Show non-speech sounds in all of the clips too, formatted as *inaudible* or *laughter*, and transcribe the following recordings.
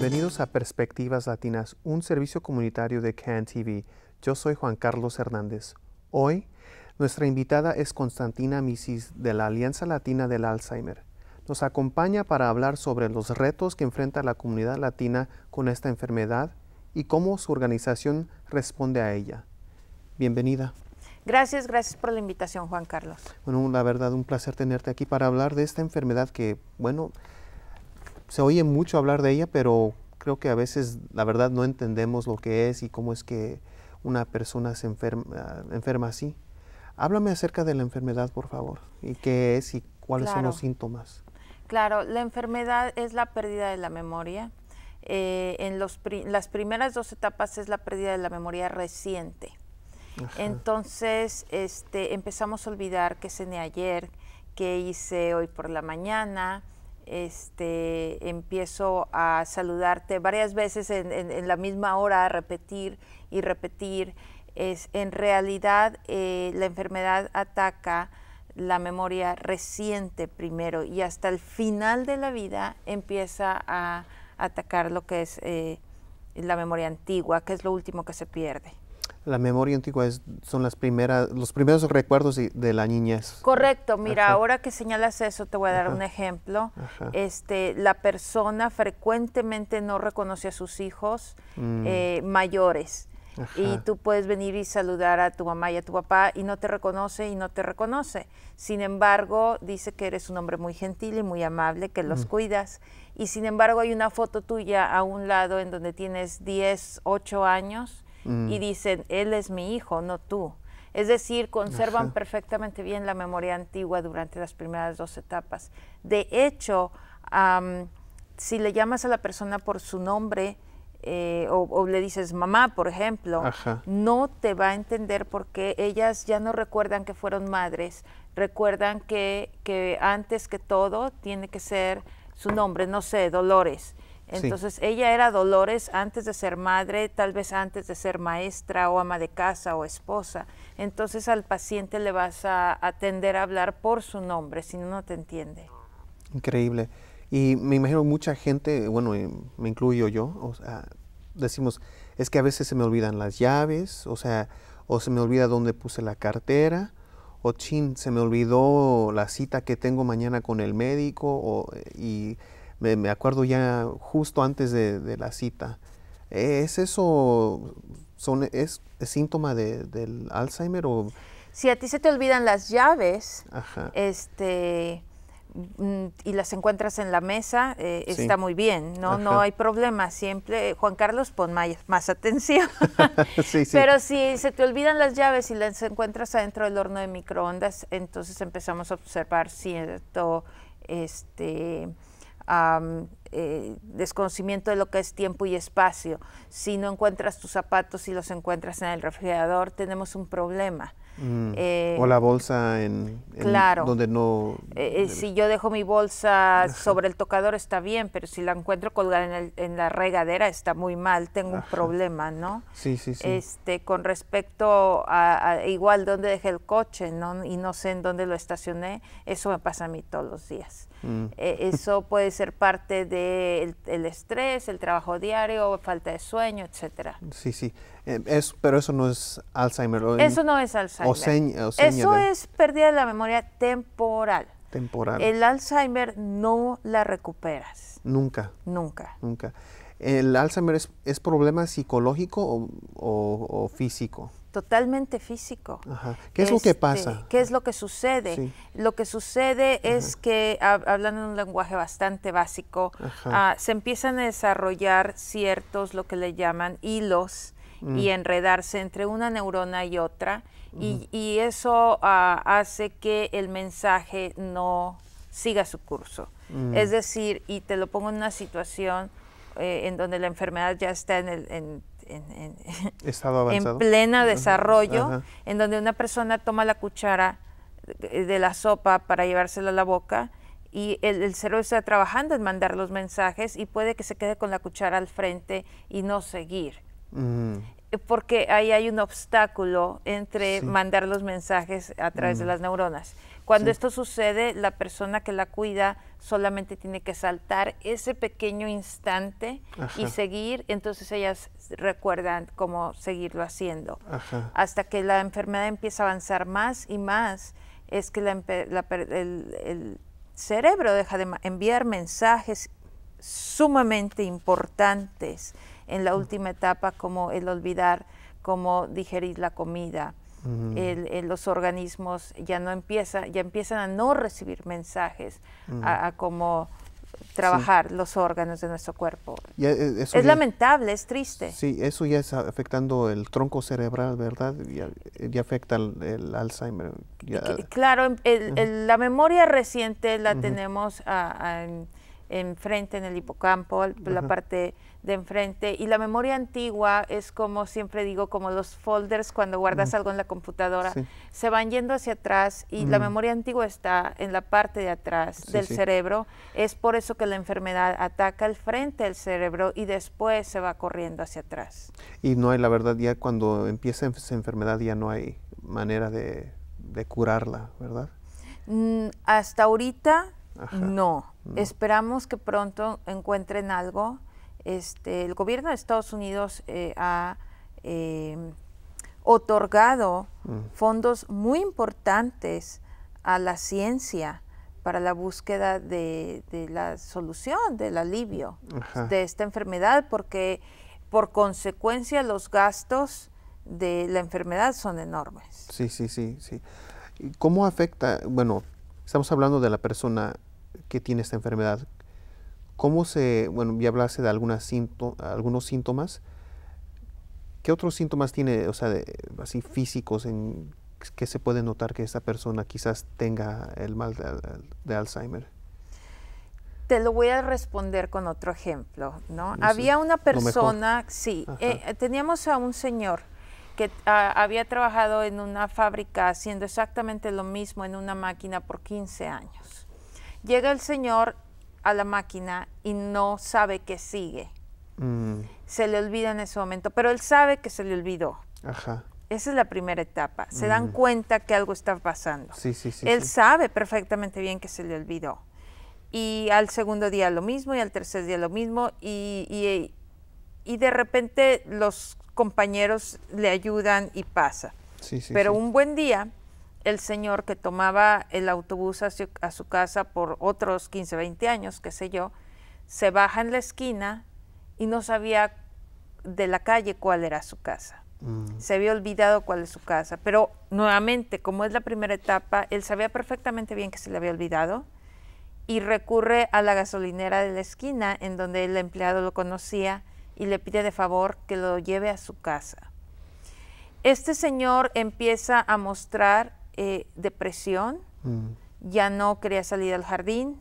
Bienvenidos a Perspectivas Latinas, un servicio comunitario de CAN TV. Yo soy Juan Carlos Hernández. Hoy, nuestra invitada es Constantina Misis de la Alianza Latina del Alzheimer. Nos acompaña para hablar sobre los retos que enfrenta la comunidad latina con esta enfermedad y cómo su organización responde a ella. Bienvenida. Gracias, gracias por la invitación, Juan Carlos. Bueno, la verdad, un placer tenerte aquí para hablar de esta enfermedad que, bueno, se oye mucho hablar de ella, pero creo que a veces la verdad no entendemos lo que es y cómo es que una persona se enferma, enferma así. Háblame acerca de la enfermedad, por favor, y qué es y cuáles son los síntomas. Claro, la enfermedad es la pérdida de la memoria. Eh, en los las primeras dos etapas es la pérdida de la memoria reciente. Entonces, este, empezamos a olvidar qué cené ayer, qué hice hoy por la mañana, este, empiezo a saludarte varias veces en, la misma hora, a repetir y repetir. en realidad eh, la enfermedad ataca la memoria reciente primero y hasta el final de la vida empieza a atacar lo que es eh, la memoria antigua, que es lo último que se pierde la memoria antigua es, son las primeras, los primeros recuerdos de, la niñez. Correcto, mira, ahora que señalas eso, te voy a dar un ejemplo. Este, la persona frecuentemente no reconoce a sus hijos mm. eh, mayores. Y tú puedes venir y saludar a tu mamá y a tu papá y no te reconoce y no te reconoce. Sin embargo, dice que eres un hombre muy gentil y muy amable, que los mm. cuidas. Y sin embargo, hay una foto tuya a un lado en donde tienes 10, 8 años y mm. dicen, él es mi hijo, no tú. Es decir, conservan perfectamente bien la memoria antigua durante las primeras dos etapas. De hecho, si le llamas a la persona por su nombre eh, o, le dices mamá, por ejemplo, no te va a entender porque ellas ya no recuerdan que fueron madres, recuerdan que, que antes que todo tiene que ser su nombre, no sé, Dolores. Entonces ella era Dolores antes de ser madre, tal vez antes de ser maestra o ama de casa o esposa. Entonces al paciente le vas a atender a hablar por su nombre, si no, no te entiende. Increíble. Y me imagino mucha gente, bueno, eh, me incluyo yo, o sea, decimos, es que a veces se me olvidan las llaves, o sea, o se me olvida dónde puse la cartera, o chin, se me olvidó la cita que tengo mañana con el médico, o, eh, y me, me acuerdo ya justo antes de, la cita. ¿Es eso, son, es, síntoma de, del Alzheimer o...? Si a ti se te olvidan las llaves, este mm, y las encuentras en la mesa, eh, está muy bien, ¿no? No hay problema, siempre, Juan Carlos, pon más, atención. *laughs* Pero si se te olvidan las llaves y las encuentras adentro del horno de microondas, entonces empezamos a observar cierto, este, eh, desconocimiento de lo que es tiempo y espacio. Si no encuentras tus zapatos y los encuentras en el refrigerador, tenemos un problema. Mm. Eh, o la bolsa en, claro, donde no... Eh, eh, si yo dejo mi bolsa sobre el tocador está bien, pero si la encuentro colgada en, la regadera está muy mal, tengo un problema, ¿no? Sí, sí, sí. Este, con respecto a, igual donde dejé el coche ¿no? y no sé en dónde lo estacioné, eso me pasa a mí todos los días. Mm. eso puede ser parte del el estrés, el trabajo diario, falta de sueño, etcétera. Sí, sí. Em, es, pero eso no es Alzheimer. eso no es Alzheimer. eso es pérdida de la memoria temporal. Temporal. El Alzheimer no la recuperas. Nunca. Nunca. Nunca. ¿El Alzheimer es, problema psicológico o, físico? Totalmente físico. Ajá. ¿Qué es lo que este, pasa? ¿Qué es lo que sucede? Lo que sucede es que, hablan hablando en un lenguaje bastante básico, ah, se empiezan a desarrollar ciertos, lo que le llaman hilos Mm. y enredarse entre una neurona y otra y, eso ah, hace que el mensaje no siga su curso. Mm. Es decir, y te lo pongo en una situación eh, en donde la enfermedad ya está en el... En, en, *laughs* plena desarrollo, en donde una persona toma la cuchara de, la sopa para llevársela a la boca y el, el, cerebro está trabajando en mandar los mensajes y puede que se quede con la cuchara al frente y no seguir. Porque ahí hay un obstáculo entre mandar los mensajes a través de las neuronas. Cuando esto sucede, la persona que la cuida solamente tiene que saltar ese pequeño instante y seguir, entonces ellas recuerdan cómo seguirlo haciendo. Hasta que la enfermedad empieza a avanzar más y más, es que el, cerebro deja de enviar mensajes sumamente importantes en la última etapa como el olvidar, cómo digerir la comida. los organismos ya no empiezan, ya empiezan a no recibir mensajes a, cómo trabajar los órganos de nuestro cuerpo. Eh, es lamentable, es triste. Sí, eso ya está afectando el tronco cerebral, ¿verdad? Ya, afecta el, Alzheimer. claro, em, la memoria reciente la tenemos ah, ah, en, enfrente en el hipocampo, la parte de enfrente. Y la memoria antigua es como siempre digo, como los folders cuando guardas mm. algo en la computadora, se van yendo hacia atrás y la mm. memoria antigua está en la parte de atrás del cerebro. Es por eso que la enfermedad ataca el frente del cerebro y después se va corriendo hacia atrás. Y no hay, la verdad, ya cuando empieza esa enfermedad ya no hay manera de, curarla, ¿verdad? Mm, hasta ahorita no. Esperamos que pronto encuentren algo este, el gobierno de Estados Unidos eh, ha eh, otorgado mm. fondos muy importantes a la ciencia para la búsqueda de, la solución, del alivio de esta enfermedad, porque por consecuencia los gastos de la enfermedad son enormes. Sí, sí, sí, sí. ¿Cómo afecta? Bueno, estamos hablando de la persona que tiene esta enfermedad. ¿Cómo se, bueno, ya hablaste de sínto, algunos síntomas? ¿Qué otros síntomas tiene, o sea, así físicos en que se puede notar que esta persona quizás tenga el mal de, Alzheimer? Te lo voy a responder con otro ejemplo, ¿no? Había una persona, sí, eh, eh, teníamos a un señor que había trabajado en una fábrica haciendo exactamente lo mismo en una máquina por 15 años. Llega el señor a la máquina y no sabe que sigue. Mm. Se le olvida en ese momento, pero él sabe que se le olvidó. Ajá. Esa es la primera etapa. Se dan mm. cuenta que algo está pasando. Sí, sí, sí, él sabe perfectamente bien que se le olvidó. Y al segundo día lo mismo, y al tercer día lo mismo, y, y, y de repente los compañeros le ayudan y pasa. Pero un buen día el señor que tomaba el autobús a su, casa por otros 15, 20 años, qué sé yo, se baja en la esquina y no sabía de la calle cuál era su casa. Mm. Se había olvidado cuál es su casa, pero nuevamente, como es la primera etapa, él sabía perfectamente bien que se le había olvidado y recurre a la gasolinera de la esquina en donde el empleado lo conocía y le pide de favor que lo lleve a su casa. Este señor empieza a mostrar eh, depresión, mm. ya no quería salir al jardín,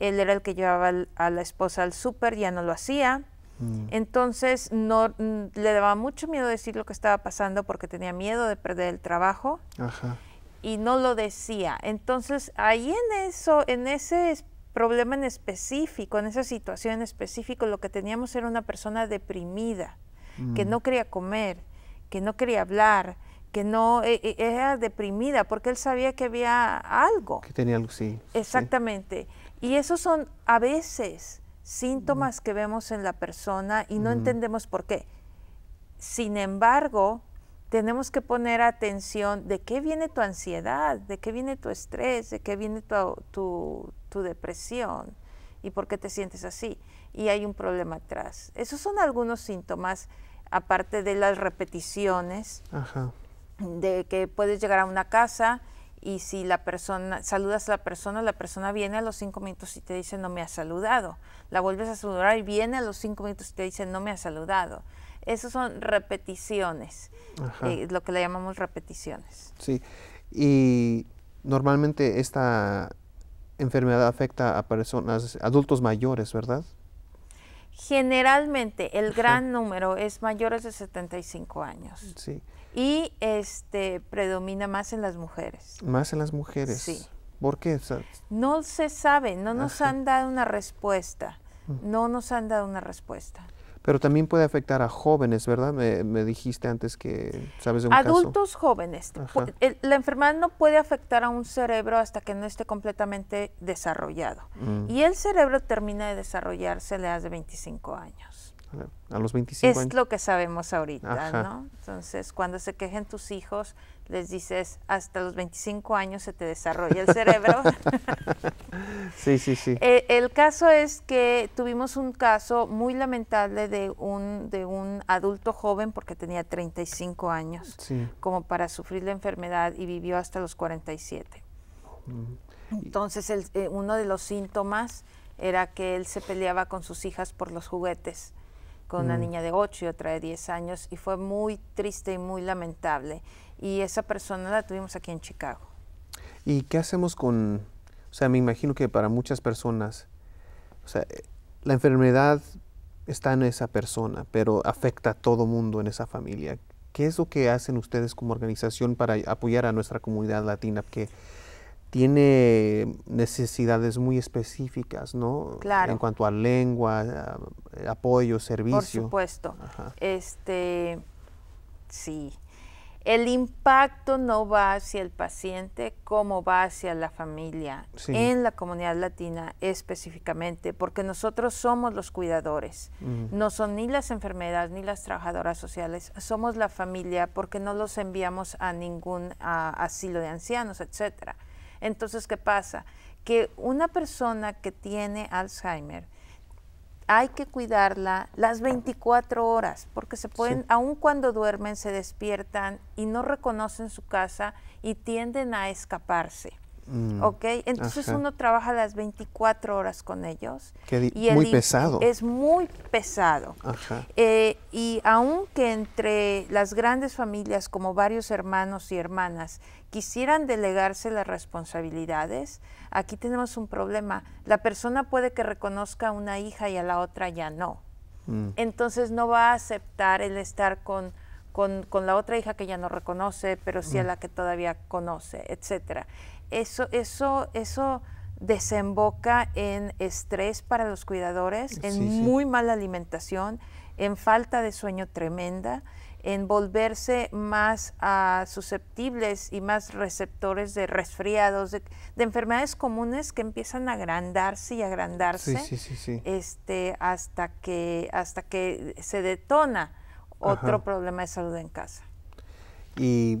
él era el que llevaba a la esposa al súper, ya no lo hacía. Mm. Entonces no mm, le daba mucho miedo decir lo que estaba pasando porque tenía miedo de perder el trabajo y no lo decía. Entonces ahí en eso, en ese problema en específico, en esa situación en específico, lo que teníamos era una persona deprimida, que no quería comer, que no quería hablar, que no e, e, era deprimida porque él sabía que había algo. Que tenía algo, sí. Exactamente. Y esos son a veces síntomas que vemos en la persona y no entendemos por qué. Sin embargo, tenemos que poner atención de qué viene tu ansiedad, de qué viene tu estrés, de qué viene tu, tu, tu depresión y por qué te sientes así. Y hay un problema atrás. Esos son algunos síntomas, aparte de las repeticiones. Ajá de que puedes llegar a una casa y si la persona, saludas a la persona, la persona viene a los cinco minutos y te dice no me ha saludado. La vuelves a saludar y viene a los cinco minutos y te dice no me ha saludado. Esas son repeticiones, eh, lo que le llamamos repeticiones. Sí, y normalmente esta enfermedad afecta a personas, adultos mayores, ¿verdad? Generalmente el gran número es mayores de 75 años. Sí y este predomina más en las mujeres. Más en las mujeres. Sí. ¿Por qué? No se sabe, no nos han dado una respuesta. No nos han dado una respuesta. Pero también puede afectar a jóvenes, ¿verdad? Me, dijiste antes que sabes de un Adultos jóvenes. La enfermedad no puede afectar a un cerebro hasta que no esté completamente desarrollado. Mm. Y el cerebro termina de desarrollarse a la edad de 25 años a los 25 es años. Es lo que sabemos ahorita, ¿no? Entonces, cuando se quejen tus hijos, les dices, hasta los 25 años se te desarrolla el cerebro. *laughs* sí, sí, sí. Eh, el caso es que tuvimos un caso muy lamentable de un, de un adulto joven, porque tenía 35 años, como para sufrir la enfermedad y vivió hasta los 47. Entonces, eh, uno de los síntomas era que él se peleaba con sus hijas por los juguetes una mm. niña de 8 y otra de 10 años y fue muy triste y muy lamentable. Y esa persona la tuvimos aquí en Chicago. ¿Y qué hacemos con, o sea, me imagino que para muchas personas, o sea, la enfermedad está en esa persona, pero afecta a todo mundo en esa familia. ¿Qué es lo que hacen ustedes como organización para apoyar a nuestra comunidad latina que tiene necesidades muy específicas, ¿no? Claro. En cuanto a lengua, apoyo, servicio. Por supuesto. Este, sí. El impacto no va hacia el paciente como va hacia la familia, en la comunidad latina específicamente, porque nosotros somos los cuidadores. No son ni las enfermedades ni las trabajadoras sociales, somos la familia porque no los enviamos a ningún asilo de ancianos, etcétera. Entonces, ¿qué pasa? Que una persona que tiene Alzheimer hay que cuidarla las 24 horas, porque se pueden, aun cuando duermen, se despiertan y no reconocen su casa y tienden a escaparse. Mm. Entonces uno trabaja las 24 horas con ellos. y muy pesado. Es muy pesado. Eh, y aunque entre las grandes familias, como varios hermanos y hermanas, quisieran delegarse las responsabilidades, aquí tenemos un problema. La persona puede que reconozca a una hija y a la otra ya no. Mm. Entonces no va a aceptar el estar con con, la otra hija que ya no reconoce, pero sí a mm. la que todavía conoce, etcétera eso, eso, eso desemboca en estrés para los cuidadores, en muy mala alimentación, en falta de sueño tremenda, en volverse más ah, susceptibles y más receptores de resfriados, de, enfermedades comunes que empiezan a agrandarse y agrandarse Este, hasta, que, hasta que se detona otro problema de salud en casa. Y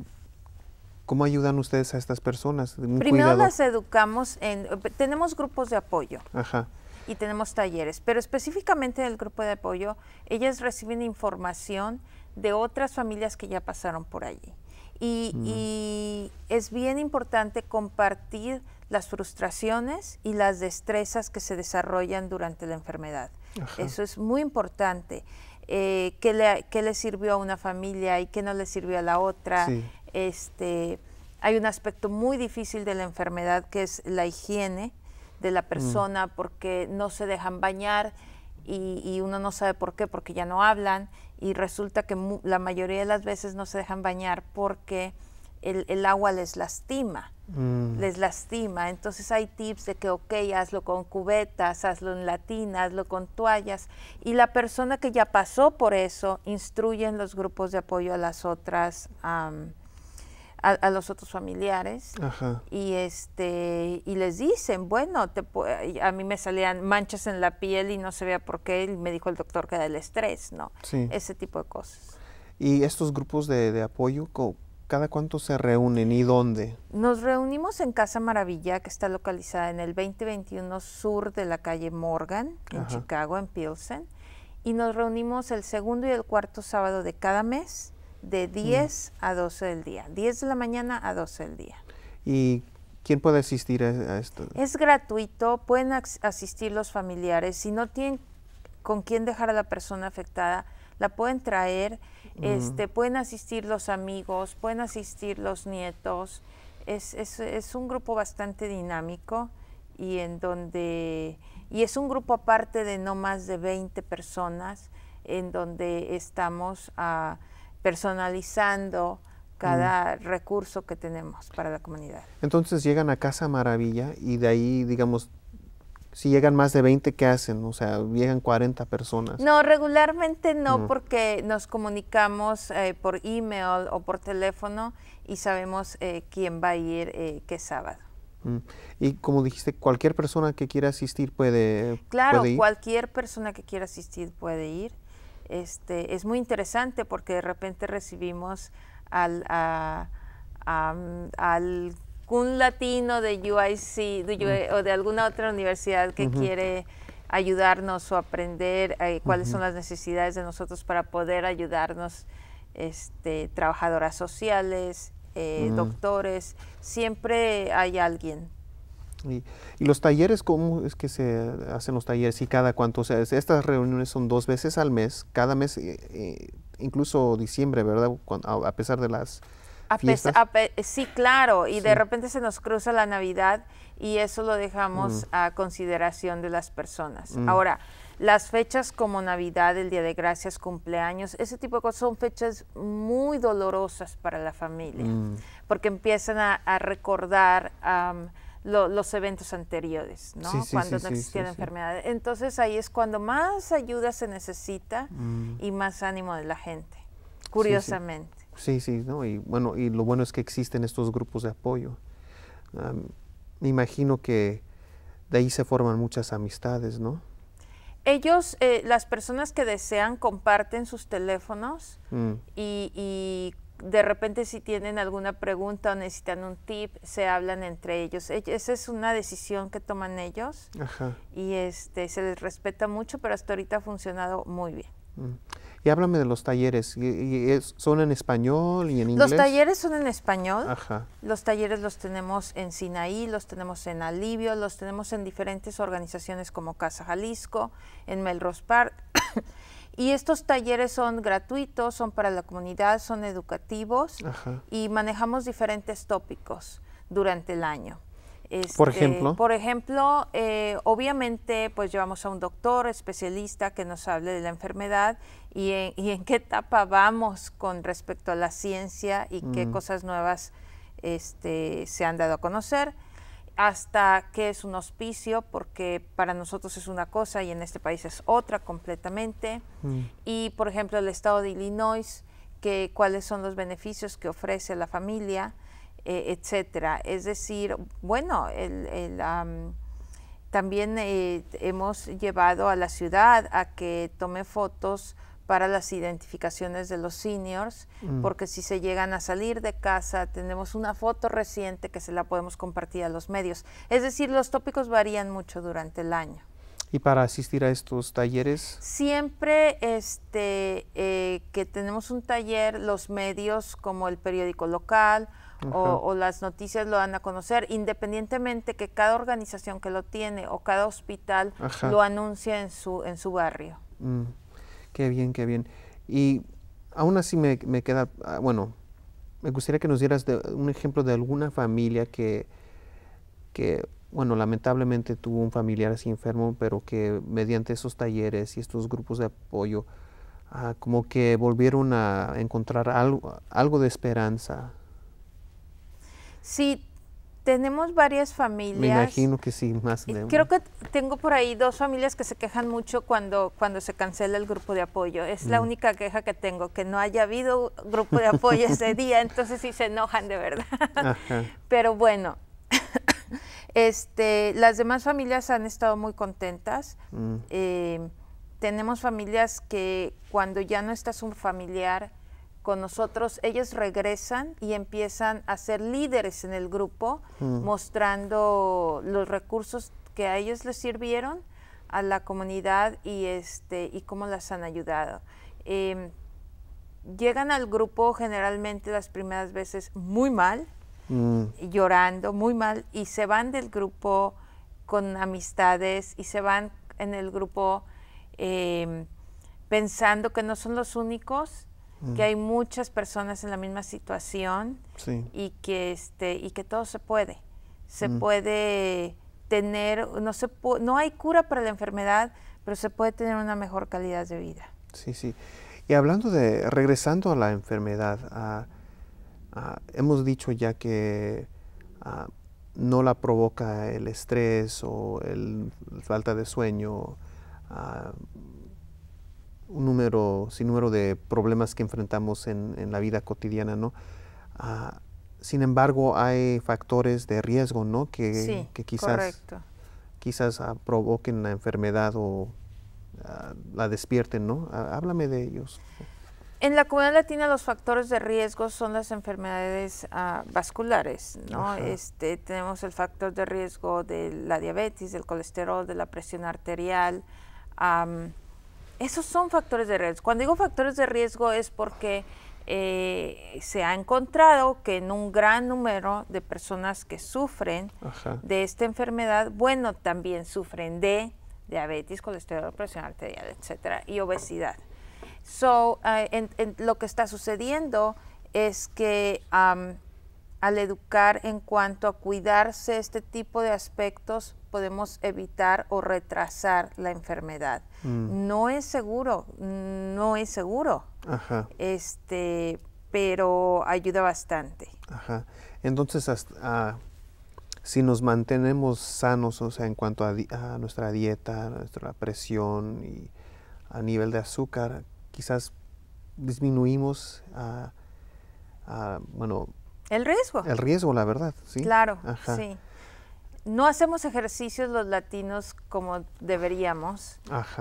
¿Cómo ayudan ustedes a estas personas? Primero las educamos en, eh, tenemos grupos de apoyo. Y tenemos talleres, pero específicamente en el grupo de apoyo, ellas reciben información de otras familias que ya pasaron por allí. Y, mm. es bien importante compartir las frustraciones y las destrezas que se desarrollan durante la enfermedad. Eso es muy importante. Eh, ¿qué, le, le sirvió a una familia y qué no le sirvió a la otra, sí este, hay un aspecto muy difícil de la enfermedad que es la higiene de la mm. persona porque no se dejan bañar y, uno no sabe por qué, porque ya no hablan y resulta que la mayoría de las veces no se dejan bañar porque el, agua les lastima, mm. les lastima. Entonces hay tips de que, ok, hazlo con cubetas, hazlo en latina, hazlo con toallas. Y la persona que ya pasó por eso, instruye en los grupos de apoyo a las otras a, los otros familiares y este y les dicen bueno te a mí me salían manchas en la piel y no se vea por qué y me dijo el doctor que era el estrés no ese tipo de cosas y estos grupos de, de apoyo cada cuánto se reúnen y dónde nos reunimos en casa maravilla que está localizada en el 2021 sur de la calle Morgan en Chicago en Pilsen y nos reunimos el segundo y el cuarto sábado de cada mes de 10 mm. a 12 del día, 10 de la mañana a 12 del día. ¿Y quién puede asistir a, esto? Es gratuito, pueden asistir los familiares. Si no tienen con quién dejar a la persona afectada, la pueden traer, este, pueden asistir los amigos, pueden asistir los nietos. Es, es, un grupo bastante dinámico y en donde y es un grupo aparte de no más de 20 personas en donde estamos a personalizando cada mm. recurso que tenemos para la comunidad. Entonces llegan a Casa Maravilla y de ahí, digamos, si llegan más de 20, ¿qué hacen? O sea, llegan 40 personas. No, regularmente no, mm. porque nos comunicamos eh, por email o por teléfono y sabemos eh, quién va a ir eh, qué sábado. Mm. Y como dijiste, cualquier persona que quiera asistir puede, puede ir. Claro, cualquier persona que quiera asistir puede ir. Este, es muy interesante porque de repente recibimos al, a, algún latino de UIC o de alguna otra universidad que quiere ayudarnos o aprender eh, cuáles son las necesidades de nosotros para poder ayudarnos, este, trabajadoras sociales, eh, mm. doctores, siempre hay alguien y, los talleres, ¿cómo es que se hacen los talleres y cada cuánto? O sea, estas reuniones son dos veces al mes, cada mes, eh, eh, incluso diciembre, ¿verdad? a, pesar de las... fiestas. sí, claro, y de repente se nos cruza la Navidad y eso lo dejamos mm. a consideración de las personas. Mm. Ahora, las fechas como Navidad, el Día de Gracias, cumpleaños, ese tipo de cosas son fechas muy dolorosas para la familia, mm. porque empiezan a, recordar los eventos anteriores, ¿no? cuando no existía enfermedades. Entonces ahí es cuando más ayuda se necesita mm. y más ánimo de la gente, curiosamente. Sí, sí, ¿no? Y bueno, y lo bueno es que existen estos grupos de apoyo. me imagino que de ahí se forman muchas amistades, ¿no? Ellos, eh, las personas que desean, comparten sus teléfonos mm. y, y de repente si tienen alguna pregunta o necesitan un tip, se hablan entre ellos. Esa es una decisión que toman ellos y este, se les respeta mucho, pero hasta ahorita ha funcionado muy bien. Mm. Y háblame de los talleres. ¿Son en español y en inglés? Los talleres son en español. Los talleres los tenemos en Sinaí, los tenemos en Alivio, los tenemos en diferentes organizaciones como Casa Jalisco, en Melrose Park. Y estos talleres son gratuitos, son para la comunidad, son educativos y manejamos diferentes tópicos durante el año. Este, por ejemplo. Eh, obviamente, pues llevamos a un doctor especialista que nos hable de la enfermedad y en, qué etapa vamos con respecto a la ciencia y qué mm. cosas nuevas este, se han dado a conocer hasta qué es un hospicio, porque para nosotros es una cosa y en este país es otra completamente. Mm. Y, por ejemplo, el estado de Illinois, que, cuáles son los beneficios que ofrece la familia, eh, etcétera. Es decir, bueno, también eh, hemos llevado a la ciudad a que tome fotos para las identificaciones de los seniors, mm. porque si se llegan a salir de casa, tenemos una foto reciente que se la podemos compartir a los medios. Es decir, los tópicos varían mucho durante el año. ¿Y para asistir a estos talleres? Siempre este, eh, que tenemos un taller, los medios como el periódico local o, las noticias lo dan a conocer, independientemente que cada organización que lo tiene o cada hospital lo anuncie en su, en su barrio. Mm. Qué bien, qué bien. Y aún así me, queda, ah, bueno, me gustaría que nos dieras de, un ejemplo de alguna familia que, que, bueno, lamentablemente tuvo un familiar así enfermo, pero que mediante esos talleres y estos grupos de apoyo, ah, como que volvieron a encontrar algo, algo de esperanza. Sí, tenemos varias familias. Me imagino que sí, más de eh, Creo que tengo por ahí dos familias que se quejan mucho cuando, cuando se cancela el grupo de apoyo. Es la mm. única queja que tengo, que no haya habido grupo de apoyo ese *laughs* día, entonces sí se enojan de verdad. Pero bueno, *laughs* este, las demás familias han estado muy contentas. Mm. Eh, tenemos familias que cuando ya no estás un familiar, con nosotros, ellos regresan y empiezan a ser líderes en el grupo, mm. mostrando los recursos que a ellos les sirvieron a la comunidad y este y cómo las han ayudado. Em, llegan al grupo generalmente las primeras veces muy mal, mm. llorando, muy mal, y se van del grupo con amistades y se van en el grupo em, pensando que no son los únicos que mm. hay muchas personas en la misma situación y, que, este, y que todo se puede. Se mm. puede tener, no, se no hay cura para la enfermedad, pero se puede tener una mejor calidad de vida. Sí, sí. Y hablando de, regresando a la enfermedad, ah, ah, hemos dicho ya que ah, no la provoca el estrés o el, falta de sueño, un número, sin número de problemas que enfrentamos en, la vida cotidiana, ¿no? Ah, sin embargo, hay factores de riesgo, ¿no? Que, quizás, quizás ah, provoquen la enfermedad o ah, la despierten, ¿no? háblame de ellos. En la comunidad latina los factores de riesgo son las enfermedades vasculares, ¿no? Este, tenemos el factor de riesgo de la diabetes, del colesterol, de la presión arterial, esos son factores de riesgo. Cuando digo factores de riesgo es porque eh, se ha encontrado que en un gran número de personas que sufren de esta enfermedad, bueno, también sufren de diabetes, colesterol, presión arterial, etcétera, y obesidad. So, eh, lo que está sucediendo es que al educar en cuanto a cuidarse este tipo de aspectos, podemos evitar o retrasar la enfermedad. Mm. No es seguro, no es seguro. Este, pero ayuda bastante. Ajá. Entonces, ah, si nos mantenemos sanos, o sea, en cuanto a, nuestra dieta, nuestra presión y a nivel de azúcar, quizás disminuimos, a, ah, ah, bueno, el riesgo. El riesgo, la verdad, sí. Claro, sí no hacemos ejercicios los latinos como deberíamos,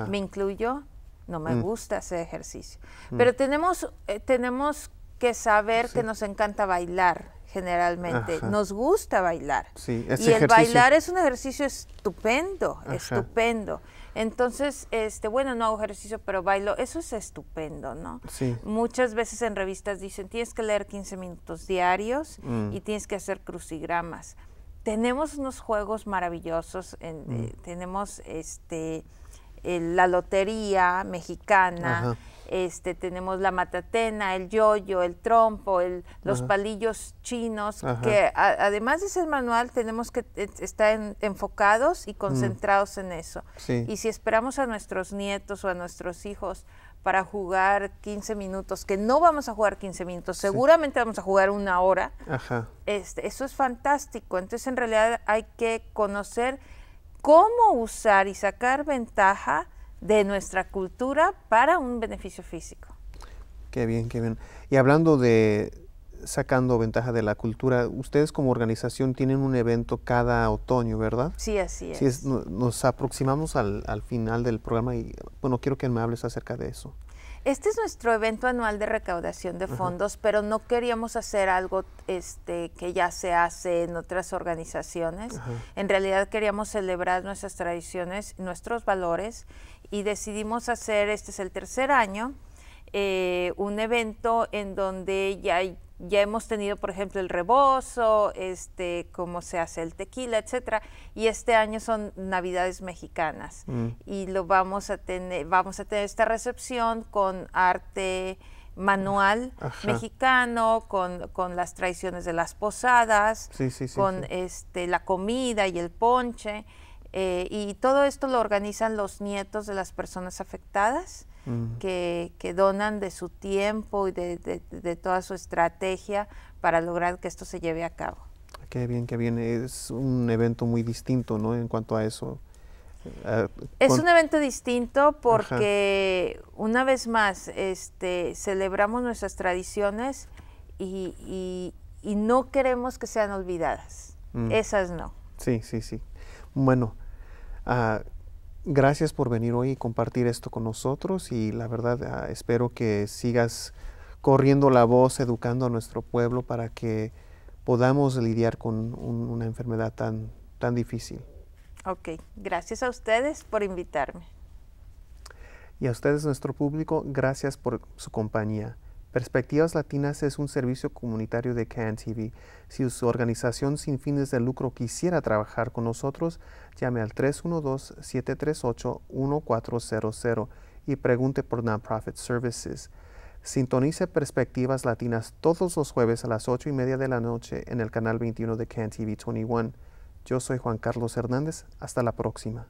me incluyo, no me mm. gusta hacer ejercicio, mm. pero tenemos, eh, tenemos que saber que nos encanta bailar generalmente, nos gusta bailar. y el bailar es un ejercicio estupendo, estupendo. Entonces, este, bueno, no hago ejercicio, pero bailo. Eso es estupendo, ¿no? Muchas veces en revistas dicen, tienes que leer 15 minutos diarios mm. y tienes que hacer crucigramas tenemos unos juegos maravillosos, eh, mm. tenemos este la lotería mexicana, este tenemos la matatena, el yoyo, el trompo, el, los palillos chinos, que además de ser manual tenemos que eh, estar enfocados y mm. concentrados en eso. Y si esperamos a nuestros nietos o a nuestros hijos para jugar 15 minutos, que no vamos a jugar 15 minutos, seguramente vamos a jugar una hora. Ajá. Este, eso es fantástico. Entonces, en realidad hay que conocer cómo usar y sacar ventaja de nuestra cultura para un beneficio físico. Qué bien, qué bien. Y hablando de sacando ventaja de la cultura, ustedes como organización tienen un evento cada otoño, ¿verdad? Sí, así es. nos aproximamos al, al final del programa y bueno, quiero que me hables acerca de eso. Este es nuestro evento anual de recaudación de fondos, pero no queríamos hacer algo este, que ya se hace en otras organizaciones. En realidad queríamos celebrar nuestras tradiciones, nuestros valores, y decidimos hacer, este es el tercer año, eh, un evento en donde ya hay ya hemos tenido, por ejemplo, el rebozo, este, cómo se hace el tequila, etcétera. Y este año son Navidades mexicanas mm. y lo vamos a tener, vamos a tener esta recepción con arte manual mexicano, con, las traiciones de las posadas, con Este, la comida y el ponche. Eh, y todo esto lo organizan los nietos de las personas afectadas Mm. que, donan de su tiempo y de, toda su estrategia para lograr que esto se lleve a cabo. Qué bien, qué bien. Es un evento muy distinto, ¿no? En cuanto a eso. Eh, ah, es un evento distinto porque, una vez más, este, celebramos nuestras tradiciones y, y, no queremos que sean olvidadas. Mm. Esas no. Sí, sí, sí. Bueno, ah, gracias por venir hoy y compartir esto con nosotros y la verdad ah, espero que sigas corriendo la voz, educando a nuestro pueblo para que podamos lidiar con una enfermedad tan, tan difícil. Ok, gracias a ustedes por invitarme. Y a ustedes, nuestro público, gracias por su compañía. Perspectivas Latinas es un servicio comunitario de TV Si su organización sin fines de lucro quisiera trabajar con nosotros, llame al 312-738-1400 y pregunte por Nonprofit Services. Sintonice Perspectivas Latinas todos los jueves a las 8 y media de la noche en el canal 21 de CanTV 21. Yo soy Juan Carlos Hernández. Hasta la próxima.